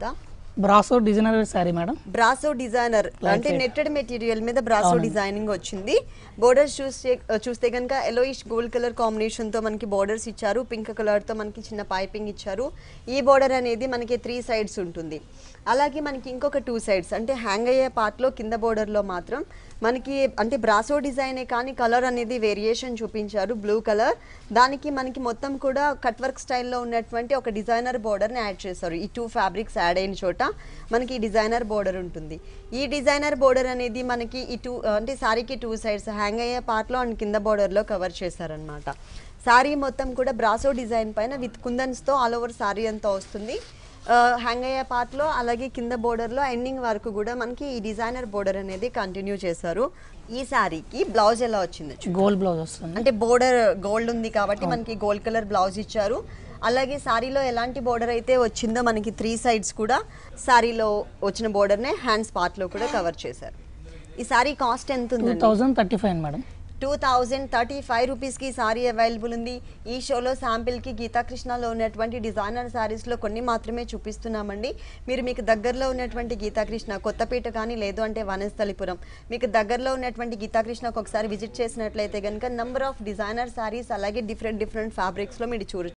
감사합니다. Brasso designer sorry madam brasso designer అంటే netted material మీద brasso designing వచ్చింది borders చూస్తే చూస్తే కనుక ఎలోయిష్ గోల్డ్ కలర్ కాంబినేషన్ తో మనకి బోర్డర్స్ ఇచ్చారు పింక్ కలర్ తో మనకి చిన్న పైపింగ్ ఇచ్చారు ఈ బోర్డర్ అనేది మనకి త్రీ సైడ్స్ ఉంటుంది అలాగే మనకి ఇంకొక టూ సైడ్స్ అంటే హ్యాంగ్ అయ్యే లో కింద బోర్డర్ లో మాత్రం మనకి అంటే బ్రాసో డిజైనే కానీ కలర్ అనేది వేరియేషన్ చూపించారు బ్లూ కలర్ దానికి మనకి మొత్తం కూడా కట్ వర్క్ స్టైల్లో ఉన్నటువంటి ఒక డిజైనర్ బోర్డర్ని యాడ్ చేశారు ఈ టూ ఫ్యాబ్రిక్స్ యాడ్ అయిన చోట అనమాట మనకి డిజైనర్ బోర్డర్ ఉంటుంది ఈ డిజైనర్ బోర్డర్ అనేది మనకి ఈ టూ అంటే సారీకి టూ సైడ్స్ హ్యాంగ్ అయ్యే పార్ట్లో అండ్ కింద బోర్డర్లో కవర్ చేశారనమాట శారీ మొత్తం కూడా బ్రాసో డిజైన్ పైన విత్ కుందన్స్తో ఆల్ ఓవర్ శారీ అంతా వస్తుంది హ్యాంగ్ అయ్యే పార్ట్లో అలాగే కింద బోర్డర్లో ఎండింగ్ వరకు కూడా మనకి ఈ డిజైనర్ బోర్డర్ అనేది కంటిన్యూ చేశారు ఈ శారీకి బ్లౌజ్ ఎలా వచ్చింది గోల్డ్ బ్లౌజ్ వస్తుంది అంటే బోర్డర్ గోల్డ్ ఉంది కాబట్టి మనకి గోల్డ్ కలర్ బ్లౌజ్ ఇచ్చారు అలాగే శారీలో ఎలాంటి బోర్డర్ అయితే వచ్చిందో మనకి త్రీ సైడ్స్ కూడా శారీలో వచ్చిన బోర్డర్నే హ్యాండ్స్ పార్ట్లో కూడా కవర్ చేశారు ఈ శారీ కాస్ట్ ఎంత ఉంది thousand thirty five madam two thousand thirty five రూపీస్కి సారీ అవైలబుల్ ఉంది ఈ షోలో శాంపిల్కి గీతాకృష్ణలో ఉన్నటువంటి డిజైనర్ శారీస్లో కొన్ని మాత్రమే చూపిస్తున్నామండి మీరు మీకు దగ్గరలో ఉన్నటువంటి గీతాకృష్ణ కొత్తపేట కానీ లేదు అంటే వనస్థలిపురం మీకు దగ్గరలో ఉన్నటువంటి గీతాకృష్ణకు ఒకసారి విజిట్ చేసినట్లయితే కనుక నెంబర్ ఆఫ్ డిజైనర్ శారీస్ అలాగే డిఫరెంట్ డిఫరెంట్ ఫ్యాబ్రిక్స్లో మీరు చూడ